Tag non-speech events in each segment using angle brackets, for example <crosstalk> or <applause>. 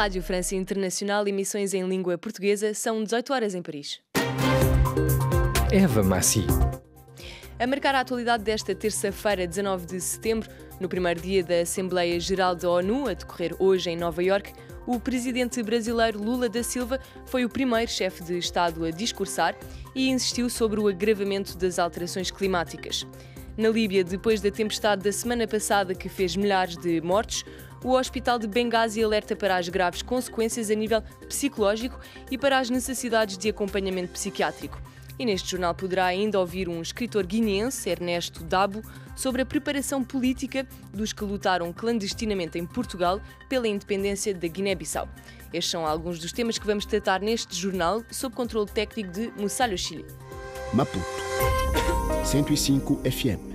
Rádio França Internacional, emissões em língua portuguesa, são 18 horas em Paris. Eva Massi. A marcar a atualidade desta terça-feira, 19 de setembro, no primeiro dia da Assembleia Geral da ONU, a decorrer hoje em Nova Iorque, o presidente brasileiro Lula da Silva foi o primeiro chefe de Estado a discursar e insistiu sobre o agravamento das alterações climáticas. Na Líbia, depois da tempestade da semana passada que fez milhares de mortos, o Hospital de Benghazi alerta para as graves consequências a nível psicológico e para as necessidades de acompanhamento psiquiátrico. E neste jornal poderá ainda ouvir um escritor guineense, Ernesto Dabo, sobre a preparação política dos que lutaram clandestinamente em Portugal pela independência da Guiné-Bissau. Estes são alguns dos temas que vamos tratar neste jornal, sob controle técnico de Mussalho Chile. Maputo 105 FM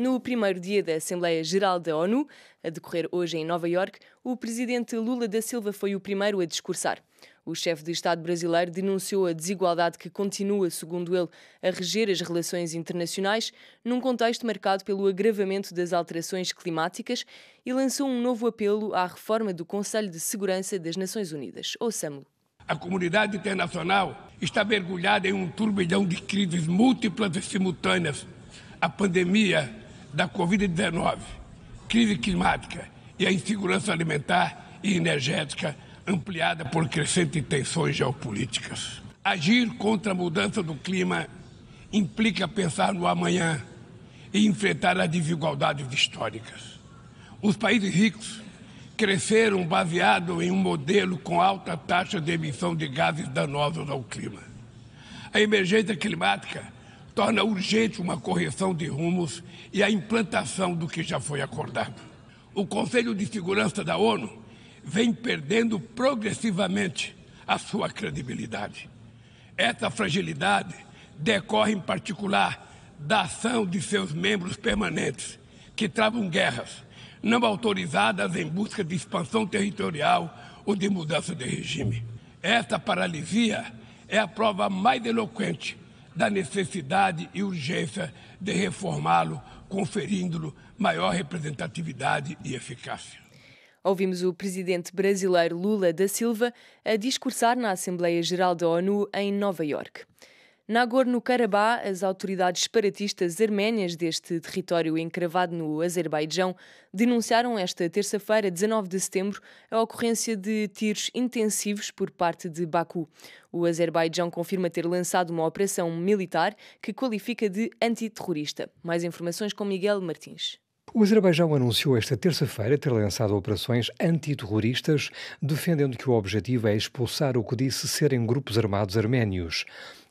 no primeiro dia da Assembleia Geral da ONU, a decorrer hoje em Nova York, o presidente Lula da Silva foi o primeiro a discursar. O chefe de Estado brasileiro denunciou a desigualdade que continua, segundo ele, a reger as relações internacionais num contexto marcado pelo agravamento das alterações climáticas e lançou um novo apelo à reforma do Conselho de Segurança das Nações Unidas. ouçamos lo A comunidade internacional está mergulhada em um turbilhão de crises múltiplas e simultâneas. A pandemia, da Covid-19, crise climática e a insegurança alimentar e energética ampliada por crescentes tensões geopolíticas. Agir contra a mudança do clima implica pensar no amanhã e enfrentar as desigualdades históricas. Os países ricos cresceram baseado em um modelo com alta taxa de emissão de gases danosos ao clima. A emergência climática torna urgente uma correção de rumos e a implantação do que já foi acordado. O Conselho de Segurança da ONU vem perdendo progressivamente a sua credibilidade. Essa fragilidade decorre, em particular, da ação de seus membros permanentes, que travam guerras não autorizadas em busca de expansão territorial ou de mudança de regime. Esta paralisia é a prova mais eloquente da necessidade e urgência de reformá-lo, conferindo-lhe maior representatividade e eficácia. Ouvimos o presidente brasileiro Lula da Silva a discursar na Assembleia Geral da ONU em Nova Iorque. Nagorno-Karabakh, as autoridades separatistas arménias deste território encravado no Azerbaijão denunciaram esta terça-feira, 19 de setembro, a ocorrência de tiros intensivos por parte de Baku. O Azerbaijão confirma ter lançado uma operação militar que qualifica de antiterrorista. Mais informações com Miguel Martins. O Azerbaijão anunciou esta terça-feira ter lançado operações antiterroristas, defendendo que o objetivo é expulsar o que disse serem grupos armados arménios.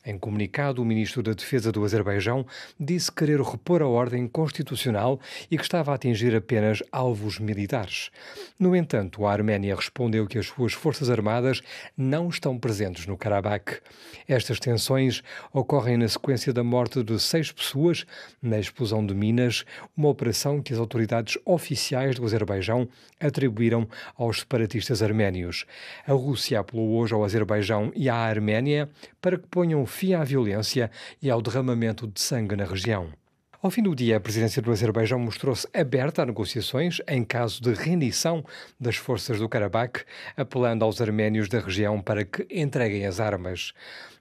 Em comunicado, o ministro da Defesa do Azerbaijão disse querer repor a ordem constitucional e que estava a atingir apenas alvos militares. No entanto, a Arménia respondeu que as suas forças armadas não estão presentes no Karabakh. Estas tensões ocorrem na sequência da morte de seis pessoas na explosão de minas, uma operação que as autoridades oficiais do Azerbaijão atribuíram aos separatistas arménios. A Rússia apelou hoje ao Azerbaijão e à Arménia para que ponham fim à violência e ao derramamento de sangue na região. Ao fim do dia, a presidência do Azerbaijão mostrou-se aberta a negociações em caso de rendição das forças do Karabakh, apelando aos arménios da região para que entreguem as armas.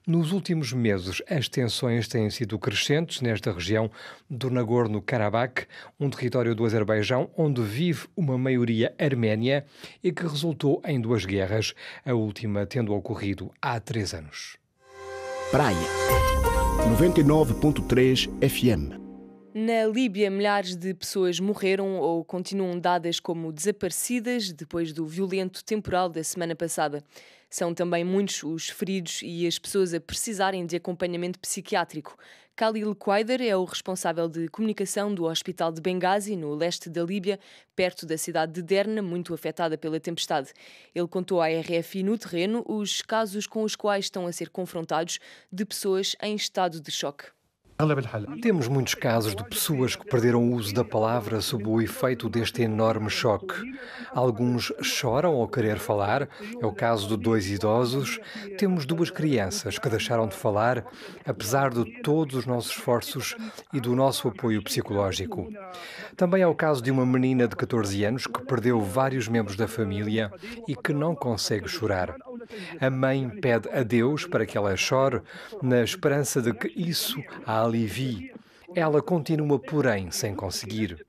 Nos últimos meses, as tensões têm sido crescentes nesta região do Nagorno-Karabakh, um território do Azerbaijão onde vive uma maioria arménia e que resultou em duas guerras, a última tendo ocorrido há três anos praia. 99.3 FM na Líbia, milhares de pessoas morreram ou continuam dadas como desaparecidas depois do violento temporal da semana passada. São também muitos os feridos e as pessoas a precisarem de acompanhamento psiquiátrico. Khalil Kwaider é o responsável de comunicação do Hospital de Benghazi, no leste da Líbia, perto da cidade de Derna, muito afetada pela tempestade. Ele contou à RFI no terreno os casos com os quais estão a ser confrontados de pessoas em estado de choque. Temos muitos casos de pessoas que perderam o uso da palavra sob o efeito deste enorme choque. Alguns choram ao querer falar, é o caso de dois idosos. Temos duas crianças que deixaram de falar, apesar de todos os nossos esforços e do nosso apoio psicológico. Também é o caso de uma menina de 14 anos que perdeu vários membros da família e que não consegue chorar. A mãe pede a Deus para que ela chore, na esperança de que isso a alivie. Ela continua, porém, sem conseguir.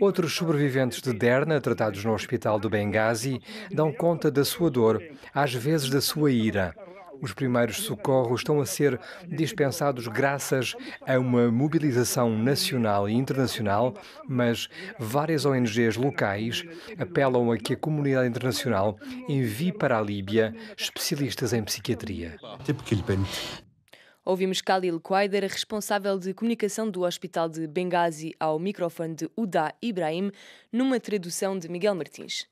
Outros sobreviventes de Derna, tratados no hospital do Benghazi, dão conta da sua dor, às vezes da sua ira. Os primeiros socorros estão a ser dispensados graças a uma mobilização nacional e internacional, mas várias ONGs locais apelam a que a comunidade internacional envie para a Líbia especialistas em psiquiatria. Ouvimos Khalil Kwaider, responsável de comunicação do Hospital de Benghazi, ao microfone de Uda Ibrahim, numa tradução de Miguel Martins.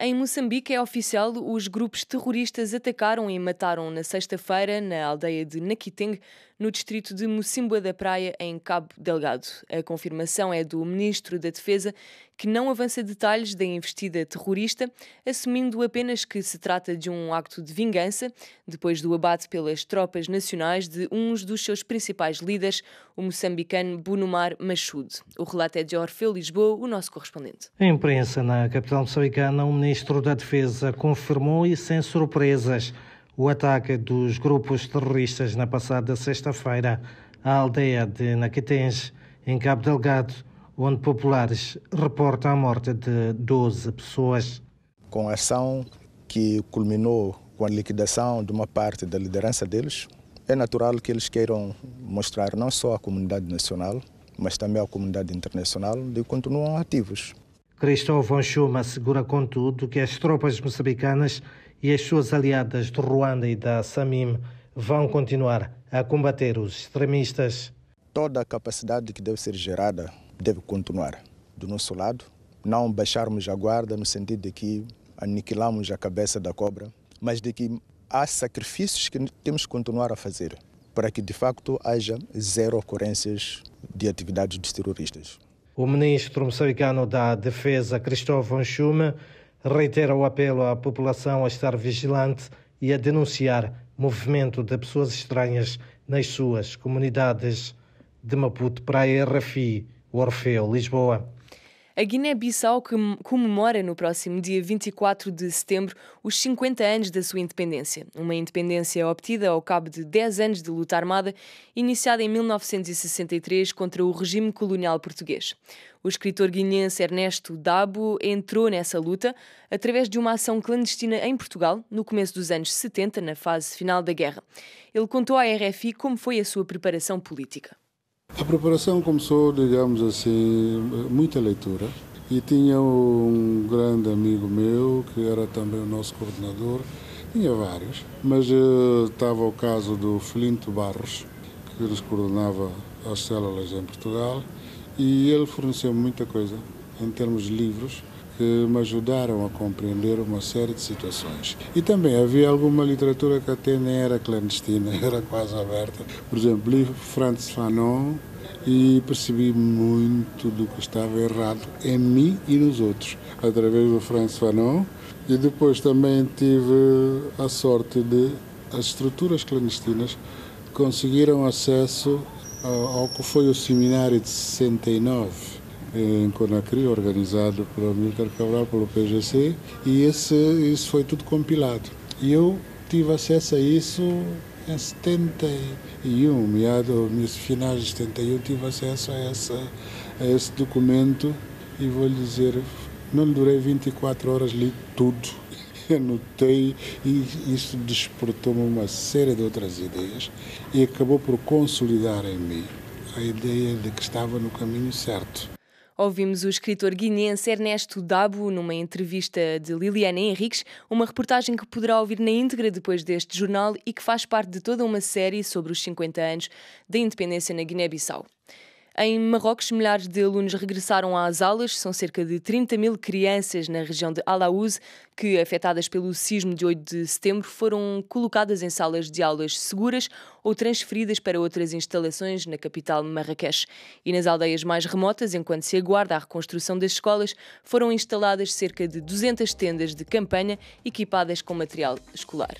Em Moçambique é oficial, os grupos terroristas atacaram e mataram na sexta-feira, na aldeia de Naquiteng, no distrito de Mocimboa da Praia, em Cabo Delgado. A confirmação é do ministro da Defesa, que não avança detalhes da investida terrorista, assumindo apenas que se trata de um acto de vingança, depois do abate pelas tropas nacionais de um dos seus principais líderes, o moçambicano Bunumar Machud. O relato é de Orfeu Lisboa, o nosso correspondente. A imprensa na capital moçambicana, o ministro da Defesa confirmou e sem surpresas o ataque dos grupos terroristas na passada sexta-feira à aldeia de Naquitens, em Cabo Delgado, onde populares reportam a morte de 12 pessoas. Com a ação que culminou com a liquidação de uma parte da liderança deles, é natural que eles queiram mostrar não só à comunidade nacional, mas também à comunidade internacional de continuam ativos. Cristóvão Chuma assegura, contudo, que as tropas moçambicanas e as suas aliadas do Ruanda e da Samim vão continuar a combater os extremistas. Toda a capacidade que deve ser gerada deve continuar do nosso lado, não baixarmos a guarda no sentido de que aniquilamos a cabeça da cobra, mas de que há sacrifícios que temos que continuar a fazer para que de facto haja zero ocorrências de atividades dos terroristas. O ministro moçambicano da Defesa, Cristóvão Schume, reitera o apelo à população a estar vigilante e a denunciar movimento de pessoas estranhas nas suas comunidades. De Maputo para a RFI o Orfeu, Lisboa. A Guiné-Bissau comemora no próximo dia 24 de setembro os 50 anos da sua independência, uma independência obtida ao cabo de 10 anos de luta armada, iniciada em 1963 contra o regime colonial português. O escritor guineense Ernesto Dabo entrou nessa luta através de uma ação clandestina em Portugal, no começo dos anos 70, na fase final da guerra. Ele contou à RFI como foi a sua preparação política. A preparação começou, digamos assim, muita leitura. E tinha um grande amigo meu, que era também o nosso coordenador, tinha vários, mas uh, estava o caso do Flinto Barros, que nos coordenava as células em Portugal, e ele forneceu muita coisa em termos de livros, que me ajudaram a compreender uma série de situações. E também havia alguma literatura que até nem era clandestina, <laughs> era quase aberta. Por exemplo, li Franz Fanon e percebi muito do que estava errado em mim e nos outros, através do Franz Fanon. E depois também tive a sorte de as estruturas clandestinas conseguiram acesso ao que foi o seminário de 69 em Conakry, organizado pelo Amílcar Cabral, pelo PGC, e esse, isso foi tudo compilado. E eu tive acesso a isso em 71, meado, finais de 71, tive acesso a, essa, a esse documento e vou lhe dizer, não durei 24 horas, li tudo, <laughs> anotei e isso despertou-me uma série de outras ideias e acabou por consolidar em mim a ideia de que estava no caminho certo. Ouvimos o escritor guinense Ernesto Dabo numa entrevista de Liliana Henriques, uma reportagem que poderá ouvir na íntegra depois deste jornal e que faz parte de toda uma série sobre os 50 anos da independência na Guiné-Bissau. Em Marrocos, milhares de alunos regressaram às aulas. São cerca de 30 mil crianças na região de Alaouz que, afetadas pelo sismo de 8 de setembro, foram colocadas em salas de aulas seguras ou transferidas para outras instalações na capital Marrakech. E nas aldeias mais remotas, enquanto se aguarda a reconstrução das escolas, foram instaladas cerca de 200 tendas de campanha equipadas com material escolar.